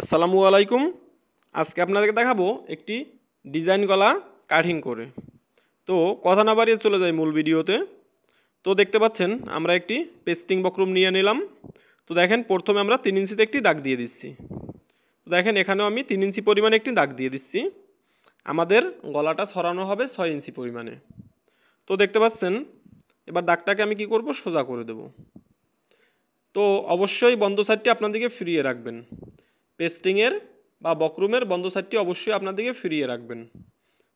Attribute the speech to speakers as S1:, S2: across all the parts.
S1: আসসালামু আলাইকুম আজকে আপনাদেরকে দেখাবো একটি ডিজাইন গলা কাটিং করে তো কথা না বাড়িয়ে চলে যাই মূল ভিডিওতে তো দেখতে পাচ্ছেন আমরা একটি পেস্টিং বক্রম নিয়ে নিলাম তো দেখেন প্রথমে আমরা তিন ইঞ্চিতে একটি দাগ দিয়ে দিচ্ছি তো দেখেন এখানেও আমি তিন ইঞ্চি পরিমাণে একটি দাগ দিয়ে দিচ্ছি আমাদের গলাটা সরানো হবে ছয় ইঞ্চি পরিমাণে তো দেখতে পাচ্ছেন এবার দাগটাকে আমি কি করব সোজা করে দেব তো অবশ্যই বন্ধ সাইডটি আপনাদেরকে ফিরিয়ে রাখবেন পেস্টিংয়ের বা বকরুমের বন্ধ সাইডটি অবশ্যই আপনাদেরকে ফিরিয়ে রাখবেন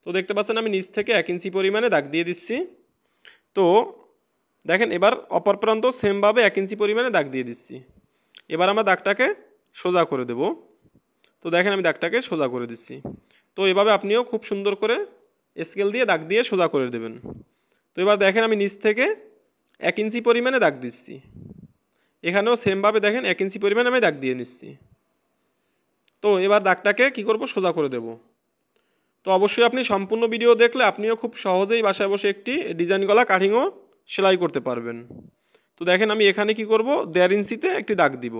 S1: তো দেখতে পাচ্ছেন আমি নিচ থেকে এক ইঞ্চি পরিমাণে দাগ দিয়ে দিচ্ছি তো দেখেন এবার অপর প্রান্ত সেমভাবে এক ইঞ্চি পরিমাণে দাগ দিয়ে দিচ্ছি এবার আমরা দাগটাকে সোজা করে দেব তো দেখেন আমি দাগটাকে সোজা করে দিচ্ছি তো এভাবে আপনিও খুব সুন্দর করে স্কেল দিয়ে দাগ দিয়ে সোজা করে দেবেন তো এবার দেখেন আমি নিচ থেকে এক ইঞ্চি পরিমাণে দাগ দিচ্ছি এখানেও সেমভাবে দেখেন এক ইঞ্চি পরিমাণে আমি দাগ দিয়ে নিচ্ছি তো এবার দাগটাকে কি করব সোজা করে দেব তো অবশ্যই আপনি সম্পূর্ণ ভিডিও দেখলে আপনিও খুব সহজেই বাসায় বসে একটি ডিজাইন গলা কাটিংও সেলাই করতে পারবেন তো দেখেন আমি এখানে কি করব দেড় ইঞ্চিতে একটি দাগ দিব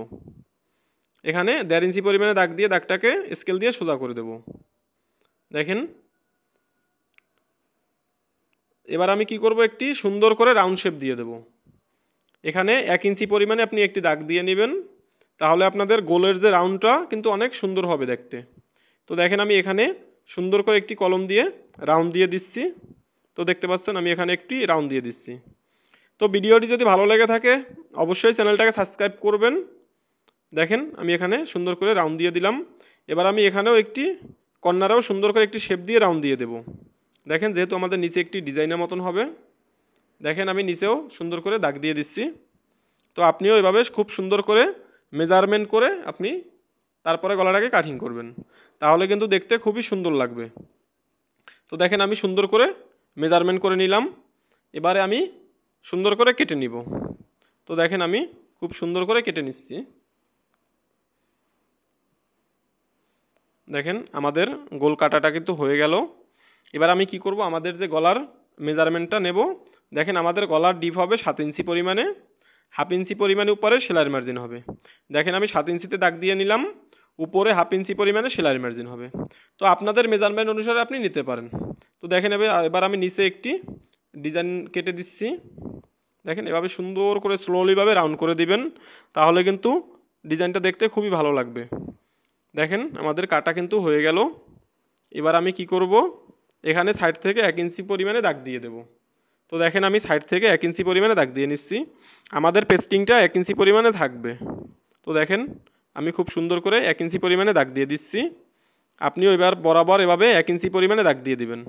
S1: এখানে দেড় ইঞ্চি পরিমাণে দাগ দিয়ে দাগটাকে স্কেল দিয়ে সোজা করে দেব দেখেন এবার আমি কি করব একটি সুন্দর করে রাউন্ড শেপ দিয়ে দেব এখানে এক ইঞ্চি পরিমাণে আপনি একটি দাগ দিয়ে নেবেন তাহলে আপনাদের গোলের যে রাউন্ডটা কিন্তু অনেক সুন্দর হবে দেখতে তো দেখেন আমি এখানে সুন্দর করে একটি কলম দিয়ে রাউন্ড দিয়ে দিচ্ছি তো দেখতে পাচ্ছেন আমি এখানে একটি রাউন্ড দিয়ে দিচ্ছি তো ভিডিওটি যদি ভালো লেগে থাকে অবশ্যই চ্যানেলটাকে সাবস্ক্রাইব করবেন দেখেন আমি এখানে সুন্দর করে রাউন্ড দিয়ে দিলাম এবার আমি এখানেও একটি কর্নারেও সুন্দর করে একটি শেপ দিয়ে রাউন্ড দিয়ে দেব দেখেন যেহেতু আমাদের নিচে একটি ডিজাইনের মতন হবে দেখেন আমি নিচেও সুন্দর করে দাগ দিয়ে দিচ্ছি তো আপনিও এভাবে খুব সুন্দর করে মেজারমেন্ট করে আপনি তারপরে গলাটাকে কাটিং করবেন তাহলে কিন্তু দেখতে খুবই সুন্দর লাগবে তো দেখেন আমি সুন্দর করে মেজারমেন্ট করে নিলাম এবারে আমি সুন্দর করে কেটে নিব তো দেখেন আমি খুব সুন্দর করে কেটে নিচ্ছি দেখেন আমাদের গোল কাটাটা কিন্তু হয়ে গেল এবার আমি কি করব আমাদের যে গলার মেজারমেন্টটা নেব দেখেন আমাদের গলার ডিপ হবে সাত ইঞ্চি পরিমাণে হাফ ইঞ্চি পরিমাণে উপরে সেলাই মার্জিন হবে দেখেন আমি সাত ইঞ্চিতে দাগ দিয়ে নিলাম উপরে হাফ ইঞ্চি পরিমাণে সেলাইয়ের মার্জিন হবে তো আপনাদের মেজারমেন্ট অনুসারে আপনি নিতে পারেন তো দেখেন এবার আমি নিচে একটি ডিজাইন কেটে দিচ্ছি দেখেন এভাবে সুন্দর করে স্লোলিভাবে রাউন্ড করে দিবেন তাহলে কিন্তু ডিজাইনটা দেখতে খুবই ভালো লাগবে দেখেন আমাদের কাটা কিন্তু হয়ে গেল এবার আমি কি করব এখানে সাইড থেকে এক ইঞ্চি পরিমাণে দাগ দিয়ে দেবো তো দেখেন আমি সাইড থেকে এক ইঞ্চি পরিমাণে দাগ দিয়ে নিচ্ছি আমাদের পেস্টিংটা এক ইঞ্চি পরিমাণে থাকবে তো দেখেন আমি খুব সুন্দর করে এক ইঞ্চি পরিমাণে দাগ দিয়ে দিচ্ছি আপনিও এবার বরাবর এভাবে এক ইঞ্চি পরিমাণে দাগ দিয়ে দিবেন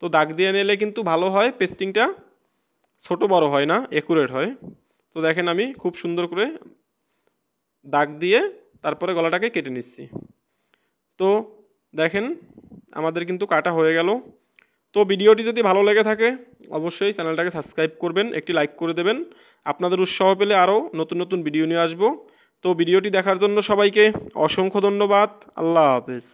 S1: তো দাগ দিয়ে নিলে কিন্তু ভালো হয় পেস্টিংটা ছোট বড় হয় না একুরেট হয় তো দেখেন আমি খুব সুন্দর করে দাগ দিয়ে তারপরে গলাটাকে কেটে নিচ্ছি তো দেখেন আমাদের কিন্তু কাটা হয়ে গেল তো ভিডিওটি যদি ভালো লেগে থাকে অবশ্যই চ্যানেলটাকে সাবস্ক্রাইব করবেন একটি লাইক করে দেবেন আপনাদের উৎসাহ পেলে আরও নতুন নতুন ভিডিও নিয়ে আসবো তো ভিডিওটি দেখার জন্য সবাইকে অসংখ্য ধন্যবাদ আল্লাহ হাফেজ